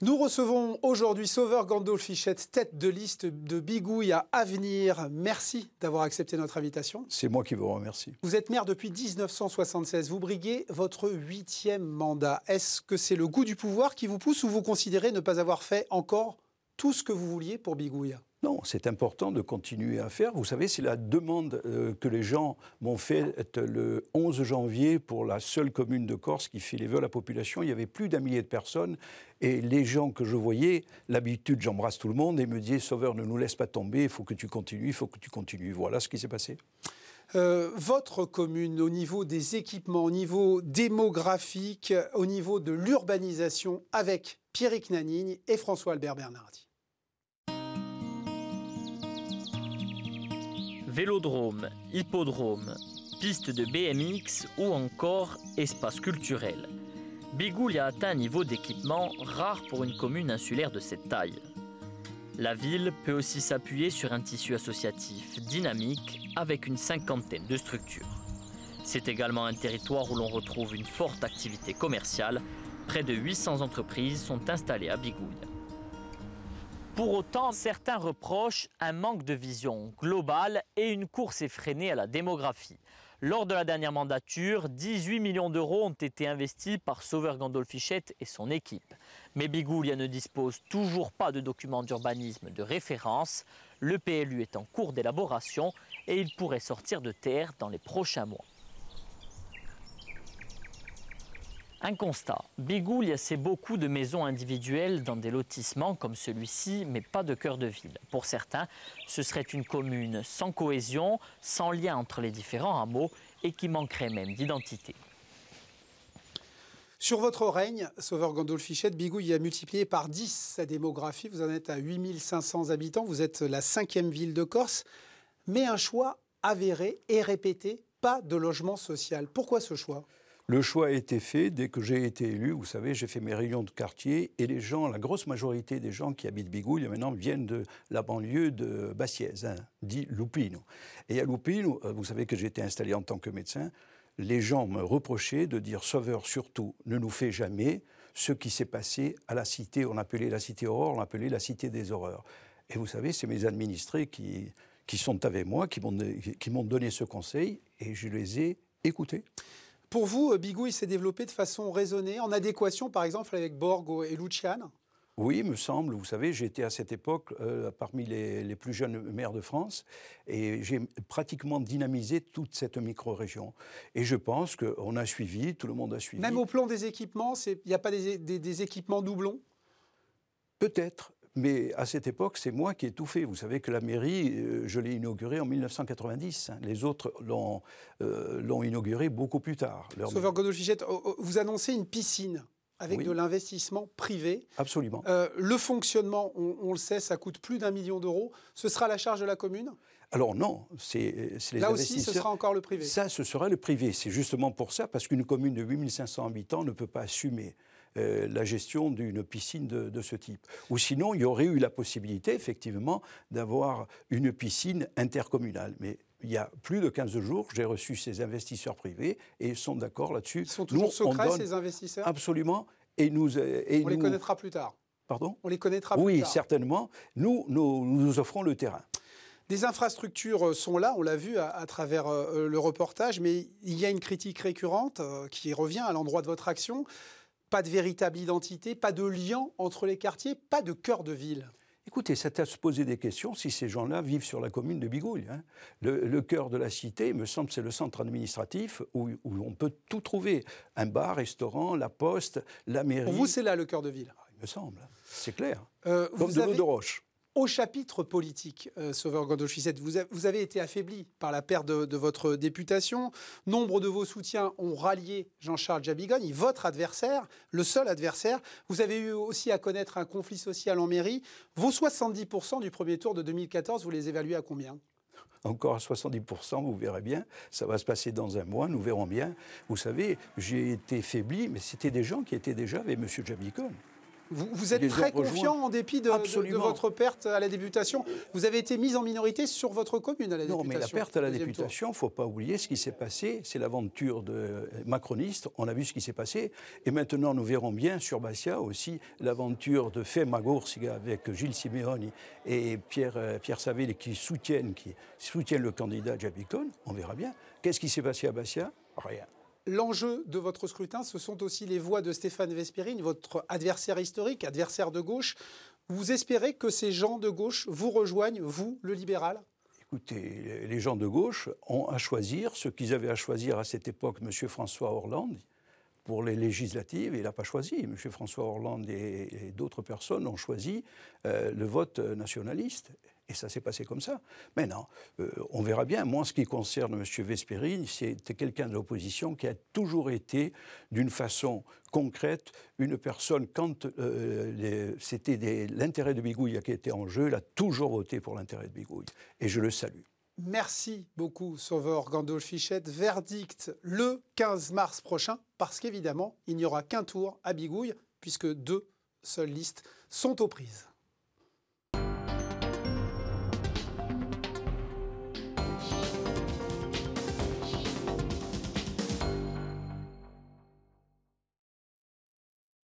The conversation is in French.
Nous recevons aujourd'hui Sauveur Gandolfichette, tête de liste de Bigouille à Avenir. Merci d'avoir accepté notre invitation. C'est moi qui vous remercie. Vous êtes maire depuis 1976. Vous briguez votre huitième mandat. Est-ce que c'est le goût du pouvoir qui vous pousse ou vous considérez ne pas avoir fait encore tout ce que vous vouliez pour Bigouille non, c'est important de continuer à faire. Vous savez, c'est la demande euh, que les gens m'ont faite le 11 janvier pour la seule commune de Corse qui fait les vœux à la population. Il y avait plus d'un millier de personnes et les gens que je voyais, l'habitude, j'embrasse tout le monde et me disais « Sauveur, ne nous laisse pas tomber, il faut que tu continues, il faut que tu continues. Voilà ce qui s'est passé. Euh, votre commune, au niveau des équipements, au niveau démographique, au niveau de l'urbanisation, avec Pierrick Nanigne et François-Albert Bernardi vélodrome, hippodrome, piste de BMX ou encore espace culturel. Bigoul a atteint un niveau d'équipement rare pour une commune insulaire de cette taille. La ville peut aussi s'appuyer sur un tissu associatif dynamique avec une cinquantaine de structures. C'est également un territoire où l'on retrouve une forte activité commerciale. Près de 800 entreprises sont installées à Bigouille. Pour autant, certains reprochent un manque de vision globale et une course effrénée à la démographie. Lors de la dernière mandature, 18 millions d'euros ont été investis par Sauveur Gandolfichette et son équipe. Mais Bigoulia ne dispose toujours pas de documents d'urbanisme de référence. Le PLU est en cours d'élaboration et il pourrait sortir de terre dans les prochains mois. Un constat. Bigou, il y a beaucoup de maisons individuelles dans des lotissements comme celui-ci, mais pas de cœur de ville. Pour certains, ce serait une commune sans cohésion, sans lien entre les différents hameaux et qui manquerait même d'identité. Sur votre règne, Sauveur Gandolfichette, y a multiplié par 10 sa démographie. Vous en êtes à 8500 habitants. Vous êtes la cinquième ville de Corse. Mais un choix avéré et répété, pas de logement social. Pourquoi ce choix le choix a été fait dès que j'ai été élu. Vous savez, j'ai fait mes réunions de quartier et les gens, la grosse majorité des gens qui habitent Bigouille maintenant viennent de la banlieue de Bassièze, hein, dit Lupino. Et à Lupino, euh, vous savez que j'ai été installé en tant que médecin. Les gens me reprochaient de dire Sauveur, surtout, ne nous fait jamais ce qui s'est passé à la cité. On appelait la cité horreur, on appelait la cité des horreurs. Et vous savez, c'est mes administrés qui sont avec moi, qui m'ont donné ce conseil et je les ai écoutés. Pour vous, euh, Bigouille s'est développé de façon raisonnée, en adéquation par exemple avec Borgo et Lucian oui, me semble. Vous savez, j'étais à cette époque euh, parmi les, plus jeunes maires de France et j'ai pratiquement dynamisé toute cette micro-région. Et je pense qu'on a suivi, tout le monde a suivi. Même au plan des équipements, il n'y a pas des, des équipements doublons Peut-être. Mais à cette époque, c'est moi qui ai tout fait. Vous savez que la mairie, euh, je l'ai inaugurée en 1990. Hein. Les autres euh, l'ont inaugurée beaucoup plus tard. Sauveur godot oh, oh, vous annoncez une piscine avec de l'investissement privé. Absolument. Euh, le fonctionnement, on, le sait, ça coûte plus d'un million d'euros. Ce sera la charge de la commune alors non, c'est les Là aussi, ce sera encore le privé. Ça, ce sera le privé. C'est justement pour ça, parce qu'une commune de 8500 habitants ne peut pas assumer euh, la gestion d'une piscine de, ce type. Ou sinon, il y aurait eu la possibilité, effectivement, d'avoir une piscine intercommunale. Mais il y a plus de 15 jours, j'ai reçu ces investisseurs privés et ils sont d'accord là-dessus. Ils sont toujours secrets, ces investisseurs Absolument. Et nous, euh, on les connaîtra plus tard. Pardon On les connaîtra oui, certainement. Nous, nous, nous offrons le terrain. Des infrastructures euh, sont là, on l'a vu à, travers le reportage, mais il y a une critique récurrente qui revient à l'endroit de votre action. Pas de véritable identité, pas de lien entre les quartiers, pas de cœur de ville. Écoutez, ça à se poser des questions si ces gens-là vivent sur la commune de Bigouille. Hein. Le, cœur de la cité, me semble, c'est le centre administratif où, on peut tout trouver. Un bar, restaurant, la poste, la mairie. Pour vous, c'est là le cœur de ville ah, Il me semble, c'est clair. Euh, Comme de l'eau de roche. Au chapitre politique, euh, Sauveur vous, vous, avez été affaibli par la perte de, votre députation. Nombre de vos soutiens ont rallié Jean-Charles Jabigogne, votre adversaire, le seul adversaire. Vous avez eu aussi à connaître un conflit social en mairie. Vos 70% du premier tour de 2014, vous les évaluez à combien encore à 70%, vous verrez bien. Ça va se passer dans un mois, nous verrons bien. Vous savez, j'ai été affaibli, mais c'était des gens qui étaient déjà avec M. Jabicon. Vous, êtes très confiant en dépit de, votre perte à la députation. Vous avez été mise en minorité sur votre commune à la députation. Non, mais la perte à la députation, il ne faut pas oublier ce qui s'est passé. C'est l'aventure de macroniste. On a vu ce qui s'est passé. Et maintenant, nous verrons bien sur Bastia aussi l'aventure de Femagoursiga avec Gilles Simeoni et Pierre, euh, Pierre Saville qui soutiennent, qui soutiennent le candidat Jabicon. On verra bien. Qu'est-ce qui s'est passé à Bastia Rien. L'enjeu de votre scrutin, ce sont aussi les voix de Stéphane Vespérine, votre adversaire historique, adversaire de gauche. Vous espérez que ces gens de gauche vous rejoignent, vous, le libéral Écoutez, les gens de gauche ont à choisir ce qu'ils avaient à choisir à cette époque, M. François Hollande, pour les législatives, il n'a pas choisi. M. François Hollande et, d'autres personnes ont choisi euh, le vote nationaliste. Et ça s'est passé comme ça. Mais non, euh, on verra bien. Moi, ce qui concerne M. Vespérine, c'était quelqu'un de l'opposition qui a toujours été, d'une façon concrète, une personne, quand euh, c'était l'intérêt de Bigouille qui était en jeu, il a toujours voté pour l'intérêt de Bigouille. Et je le salue. Merci beaucoup, Sauveur Gandolfichette. Verdict le 15 mars prochain, parce qu'évidemment, il n'y aura qu'un tour à Bigouille, puisque deux seules listes sont aux prises.